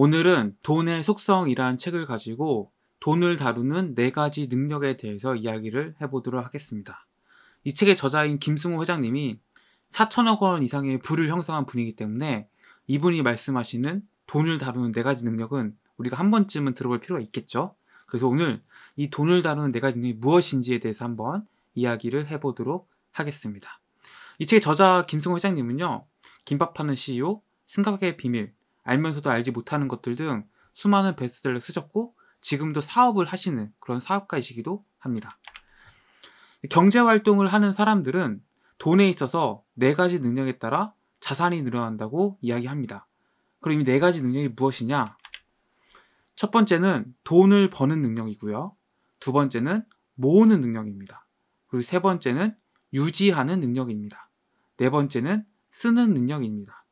오늘은 돈의 속성이라는 책을 가지고 돈을 다루는 네 가지 능력에 대해서 이야기를 해보도록 하겠습니다. 이 책의 저자인 김승호 회장님이 4천억 원 이상의 부를 형성한 분이기 때문에 이분이 말씀하시는 돈을 다루는 네 가지 능력은 우리가 한 번쯤은 들어볼 필요가 있겠죠. 그래서 오늘 이 돈을 다루는 네 가지 능력이 무엇인지에 대해서 한번 이야기를 해보도록 하겠습니다. 이 책의 저자 김승호 회장님은요, 김밥 파는 CEO, 승각의 비밀, 알면서도 알지 못하는 것들 등 수많은 베스트셀러를 쓰셨고 지금도 사업을 하시는 그런 사업가이시기도 합니다. 경제 활동을 하는 사람들은 돈에 있어서 네 가지 능력에 따라 자산이 늘어난다고 이야기합니다. 그럼 이 네 가지 능력이 무엇이냐? 첫 번째는 돈을 버는 능력이고요. 두 번째는 모으는 능력입니다. 그리고 세 번째는 유지하는 능력입니다. 네 번째는 쓰는 능력입니다.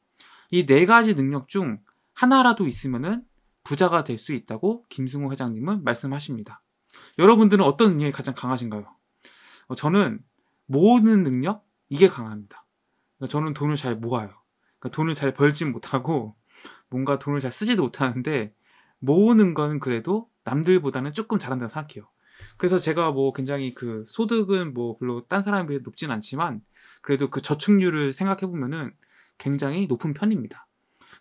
이 네 가지 능력 중 하나라도 있으면은 부자가 될 수 있다고 김승우 회장님은 말씀하십니다. 여러분들은 어떤 능력이 가장 강하신가요? 어, 저는 모으는 능력 이게 강합니다. 그러니까 저는 돈을 잘 모아요. 그러니까 돈을 잘 벌지 못하고 뭔가 돈을 잘 쓰지도 못하는데 모으는 건 그래도 남들보다는 조금 잘한다고 생각해요. 그래서 제가 뭐 굉장히 그 소득은 뭐 별로 딴 사람에 비해 높진 않지만 그래도 그 저축률을 생각해 보면은 굉장히 높은 편입니다.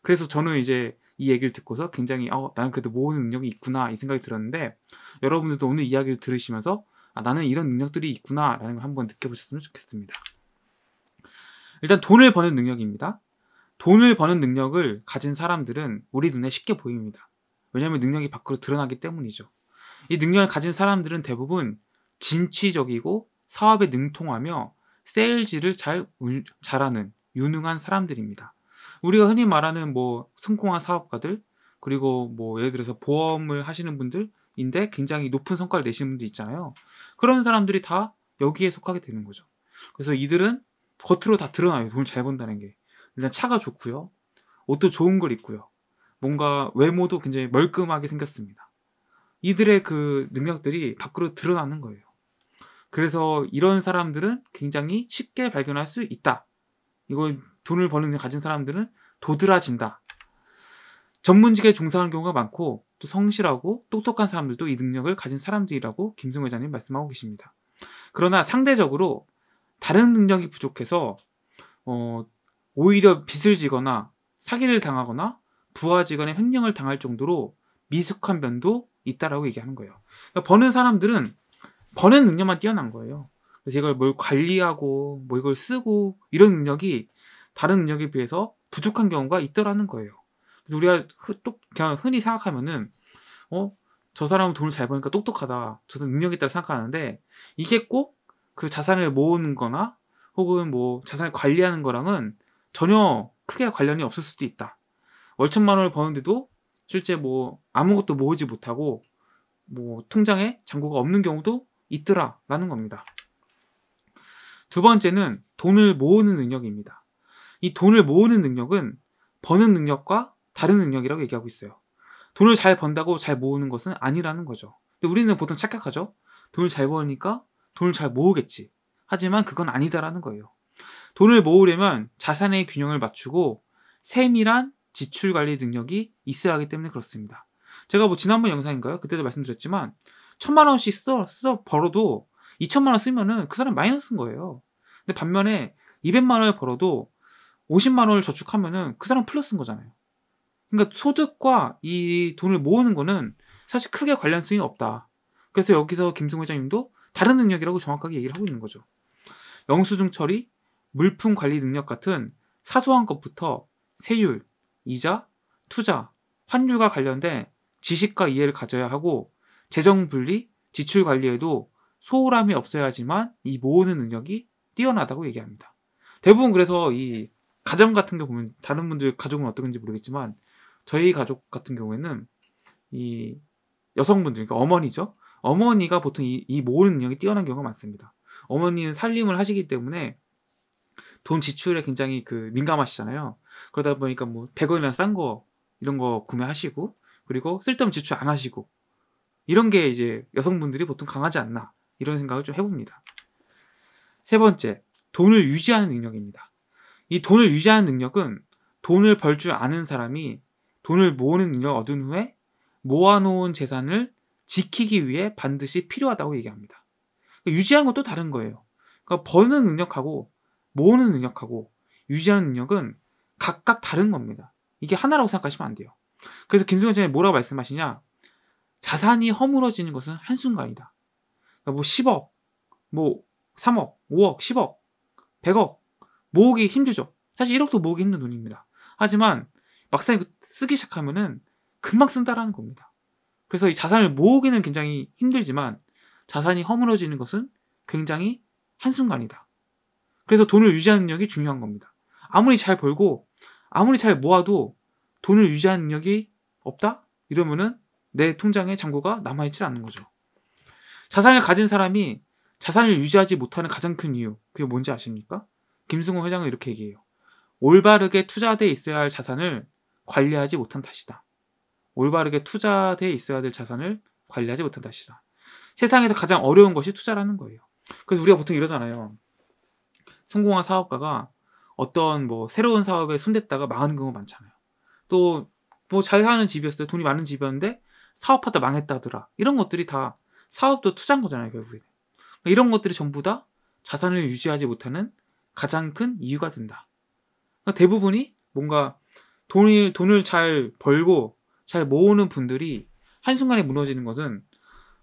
그래서 저는 이제 이 얘기를 듣고서 굉장히 어, 나는 그래도 모으는 능력이 있구나 이 생각이 들었는데 여러분들도 오늘 이야기를 들으시면서 아, 나는 이런 능력들이 있구나라는 걸 한번 느껴보셨으면 좋겠습니다. 일단 돈을 버는 능력입니다. 돈을 버는 능력을 가진 사람들은 우리 눈에 쉽게 보입니다. 왜냐하면 능력이 밖으로 드러나기 때문이죠. 이 능력을 가진 사람들은 대부분 진취적이고 사업에 능통하며 세일즈를 잘 잘하는 유능한 사람들입니다. 우리가 흔히 말하는 뭐 성공한 사업가들 그리고 뭐 예를 들어서 보험을 하시는 분들인데 굉장히 높은 성과를 내시는 분들 있잖아요. 그런 사람들이 다 여기에 속하게 되는 거죠. 그래서 이들은 겉으로 다 드러나요. 돈을 잘 번다는 게. 일단 차가 좋고요. 옷도 좋은 걸 입고요. 뭔가 외모도 굉장히 멀끔하게 생겼습니다. 이들의 그 능력들이 밖으로 드러나는 거예요. 그래서 이런 사람들은 굉장히 쉽게 발견할 수 있다. 이걸 돈을 버는 능력 가진 사람들은 도드라진다. 전문직에 종사하는 경우가 많고 또 성실하고 똑똑한 사람들도 이 능력을 가진 사람들이라고 김승 회장님 말씀하고 계십니다. 그러나 상대적으로 다른 능력이 부족해서 어, 오히려 빚을 지거나 사기를 당하거나 부하직원의 횡령을 당할 정도로 미숙한 면도 있다라고 얘기하는 거예요. 그러니까 버는 사람들은 버는 능력만 뛰어난 거예요. 그래서 이걸 뭘 관리하고 뭐 이걸 쓰고 이런 능력이 다른 능력에 비해서 부족한 경우가 있더라는 거예요. 그래서 우리가 흔, 또 그냥 흔히 생각하면은 어저 사람은 돈을 잘 버니까 똑똑하다. 저 사람 능력 이 있다고 생각하는데 이게 꼭 그 자산을 모으는거나 혹은 뭐 자산을 관리하는 거랑은 전혀 크게 관련이 없을 수도 있다. 월 천만 원을 버는데도 실제 뭐 아무것도 모으지 못하고 뭐 통장에 잔고가 없는 경우도 있더라라는 겁니다. 두 번째는 돈을 모으는 능력입니다. 이 돈을 모으는 능력은 버는 능력과 다른 능력이라고 얘기하고 있어요. 돈을 잘 번다고 잘 모으는 것은 아니라는 거죠. 근데 우리는 보통 착각하죠. 돈을 잘 버니까 돈을 잘 모으겠지. 하지만 그건 아니다라는 거예요. 돈을 모으려면 자산의 균형을 맞추고 세밀한 지출 관리 능력이 있어야 하기 때문에 그렇습니다. 제가 뭐 지난번 영상인가요? 그때도 말씀드렸지만 천만 원씩 써, 써 벌어도 2천만 원 쓰면은 그 사람 마이너스인 거예요. 근데 반면에 200만 원을 벌어도 50만 원을 저축하면은 그 사람 플러스인 거잖아요. 그러니까 소득과 이 돈을 모으는 거는 사실 크게 관련성이 없다. 그래서 여기서 김승 회장님도 다른 능력이라고 정확하게 얘기를 하고 있는 거죠. 영수증 처리, 물품 관리 능력 같은 사소한 것부터 세율, 이자, 투자, 환율과 관련된 지식과 이해를 가져야 하고 재정 분리, 지출 관리에도 소홀함이 없어야지만 이 모으는 능력이 뛰어나다고 얘기합니다. 대부분 그래서 이 가정 같은 데 보면 다른 분들 가족은 어떤지 모르겠지만 저희 가족 같은 경우에는 이 여성분들 그러니까 어머니죠. 어머니가 보통 이, 이 모은 능력이 뛰어난 경우가 많습니다. 어머니는 살림을 하시기 때문에 돈 지출에 굉장히 그 민감하시잖아요. 그러다 보니까 뭐 100원이나 싼 거 이런 거 구매하시고 그리고 쓸데없는 지출 안 하시고 이런 게 이제 여성분들이 보통 강하지 않나 이런 생각을 좀 해봅니다. 세 번째, 돈을 유지하는 능력입니다. 이 돈을 유지하는 능력은 돈을 벌 줄 아는 사람이 돈을 모으는 능력을 얻은 후에 모아놓은 재산을 지키기 위해 반드시 필요하다고 얘기합니다. 그러니까 유지하는 것도 다른 거예요. 그러니까 버는 능력하고 모으는 능력하고 유지하는 능력은 각각 다른 겁니다. 이게 하나라고 생각하시면 안 돼요. 그래서 김승현 전에 뭐라고 말씀하시냐? 자산이 허물어지는 것은 한순간이다. 그러니까 뭐 10억, 뭐 3억, 5억, 10억, 100억 모으기 힘들죠. 사실 1억도 모으기 힘든 돈입니다. 하지만 막상 쓰기 시작하면은 금방 쓴다라는 겁니다. 그래서 이 자산을 모으기는 굉장히 힘들지만 자산이 허물어지는 것은 굉장히 한순간이다. 그래서 돈을 유지하는 능력이 중요한 겁니다. 아무리 잘 벌고 아무리 잘 모아도 돈을 유지하는 능력이 없다? 이러면은 내 통장에 잔고가 남아있지 않는 거죠. 자산을 가진 사람이 자산을 유지하지 못하는 가장 큰 이유, 그게 뭔지 아십니까? 김승호 회장은 이렇게 얘기해요. 올바르게 투자돼 있어야 할 자산을 관리하지 못한 탓이다. 올바르게 투자돼 있어야 될 자산을 관리하지 못한 탓이다. 세상에서 가장 어려운 것이 투자라는 거예요. 그래서 우리가 보통 이러잖아요. 성공한 사업가가 어떤 뭐 새로운 사업에 손댔다가 망하는 경우 많잖아요. 또 뭐 잘 사는 집이었어요. 돈이 많은 집이었는데 사업하다 망했다더라. 이런 것들이 다 사업도 투자인 거잖아요, 결국에. 그러니까 이런 것들이 전부 다 자산을 유지하지 못하는 가장 큰 이유가 된다. 그러니까 대부분이 뭔가 돈이, 돈을 잘 벌고 잘 모으는 분들이 한순간에 무너지는 것은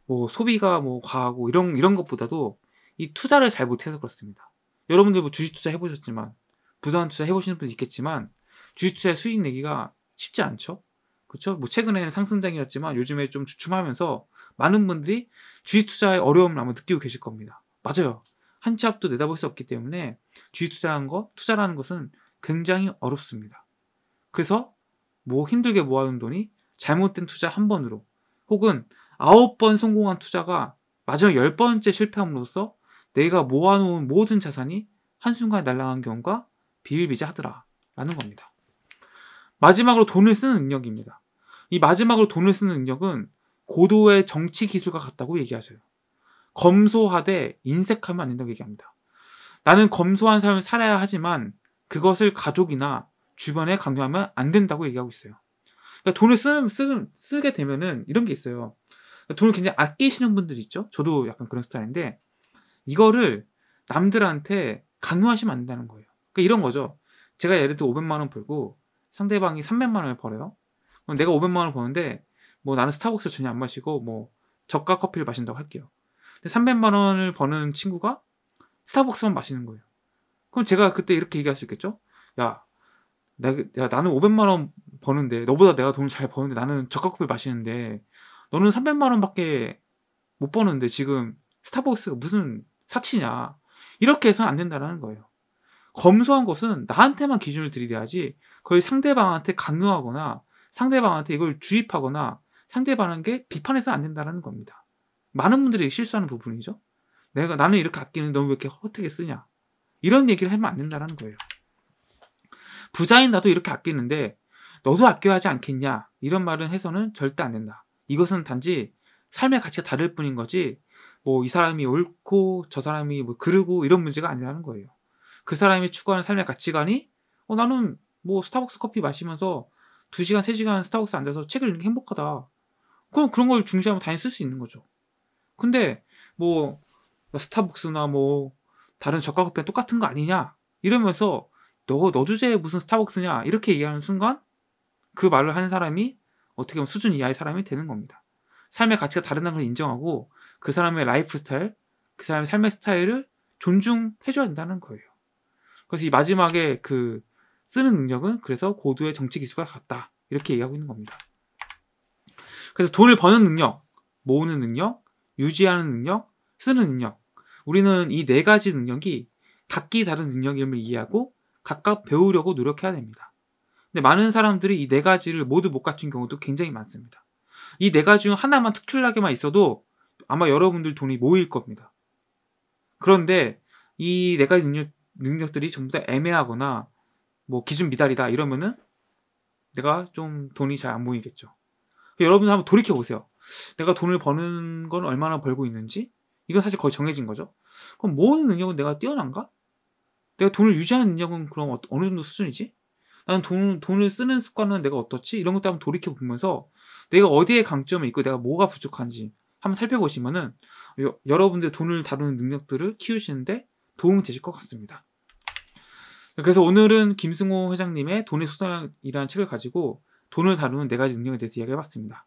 뭐 소비가 뭐 과하고 이런, 이런 것보다도 이 투자를 잘 못해서 그렇습니다. 여러분들 뭐 주식 투자 해보셨지만 부산 투자 해보시는 분 있겠지만 주식 투자 수익 내기가 쉽지 않죠. 그렇죠? 뭐 최근에는 상승장이었지만 요즘에 좀 주춤하면서 많은 분들이 주식 투자의 어려움을 아마 느끼고 계실 겁니다. 맞아요. 한치 앞도 내다볼 수 없기 때문에 주식 투자한 거, 투자라는 것은 굉장히 어렵습니다. 그래서 뭐 힘들게 모아둔 돈이 잘못된 투자 한 번으로 혹은 아홉 번 성공한 투자가 마지막 열 번째 실패함으로써 내가 모아놓은 모든 자산이 한순간에 날아간 경우가 비일비재하더라 라는 겁니다. 마지막으로 돈을 쓰는 능력입니다. 이 마지막으로 돈을 쓰는 능력은 고도의 정치 기술과 같다고 얘기하셔요. 검소하되 인색하면 안 된다고 얘기합니다. 나는 검소한 삶을 살아야 하지만 그것을 가족이나 주변에 강요하면 안 된다고 얘기하고 있어요. 그러니까 돈을 쓰, 쓰, 쓰게 되면은 이런 게 있어요. 그러니까 돈을 굉장히 아끼시는 분들이 있죠. 저도 약간 그런 스타일인데 이거를 남들한테 강요하시면 안 된다는 거예요. 그러니까 이런 거죠. 제가 예를 들어 500만 원 벌고 상대방이 300만 원을 벌어요. 그럼 내가 500만 원을 버는데 뭐 나는 스타벅스 전혀 안 마시고 뭐 저가 커피를 마신다고 할게요. 근데 300만 원을 버는 친구가 스타벅스만 마시는 거예요. 그럼 제가 그때 이렇게 얘기할 수 있겠죠? 야, 나, 야 나는 500만 원 버는데 너보다 내가 돈을 잘 버는데 나는 저가 커피 마시는데 너는 300만 원밖에 못 버는데 지금 스타벅스가 무슨 사치냐. 이렇게 해서는 안 된다라는 거예요. 검소한 것은 나한테만 기준을 들이대야지 거의 상대방한테 강요하거나 상대방한테 이걸 주입하거나 상대방한테 비판해서 는안 된다라는 겁니다. 많은 분들이 실수하는 부분이죠. 내가 나는 이렇게 아끼는데 넌왜 이렇게 허태게 쓰냐? 이런 얘기를 하면 안된다는 거예요. 부자인 나도 이렇게 아끼는데 너도 아껴야 하지 않겠냐? 이런 말은 해서는 절대 안 된다. 이것은 단지 삶의 가치가 다를 뿐인 거지 뭐 이 사람이 옳고 저 사람이 뭐 그르고 이런 문제가 아니라는 거예요. 그 사람이 추구하는 삶의 가치관이 어 나는 뭐 스타벅스 커피 마시면서 2시간, 3시간 스타벅스 앉아서 책을 읽는 게 행복하다. 그럼 그런 걸 중시하면 당연히 쓸 수 있는 거죠. 근데 뭐 스타벅스나 뭐 다른 저가 커피 똑같은 거 아니냐 이러면서 너, 너 주제에 무슨 스타벅스냐 이렇게 얘기하는 순간 그 말을 하는 사람이 어떻게 보면 수준 이하의 사람이 되는 겁니다. 삶의 가치가 다르다는 걸 인정하고 그 사람의 라이프 스타일, 그 사람의 삶의 스타일을 존중해줘야 된다는 거예요. 그래서 이 마지막에 그 쓰는 능력은 그래서 고도의 정치 기술과 같다. 이렇게 얘기하고 있는 겁니다. 그래서 돈을 버는 능력, 모으는 능력, 유지하는 능력, 쓰는 능력. 우리는 이 네 가지 능력이 각기 다른 능력임을 이해하고 각각 배우려고 노력해야 됩니다. 근데 많은 사람들이 이 네 가지를 모두 못 갖춘 경우도 굉장히 많습니다. 이 네 가지 중 하나만 특출나게만 있어도 아마 여러분들 돈이 모일 겁니다. 그런데 이 네 가지 능력, 능력들이 전부 다 애매하거나 뭐 기준 미달이다 이러면은 내가 좀 돈이 잘 안 모이겠죠. 여러분들 한번 돌이켜 보세요. 내가 돈을 버는 건 얼마나 벌고 있는지 이건 사실 거의 정해진 거죠. 그럼 모으는 능력은 내가 뛰어난가? 내가 돈을 유지하는 능력은 그럼 어, 어느 정도 수준이지? 나는 돈, 돈을 쓰는 습관은 내가 어떻지? 이런 것도 한번 돌이켜 보면서 내가 어디에 강점이 있고 내가 뭐가 부족한지 한번 살펴보시면은 여, 여러분들 돈을 다루는 능력들을 키우시는데 도움이 되실 것 같습니다. 그래서 오늘은 김승호 회장님의 돈의 소상이라는 책을 가지고 돈을 다루는 네 가지 능력에 대해서 이야기해 봤습니다.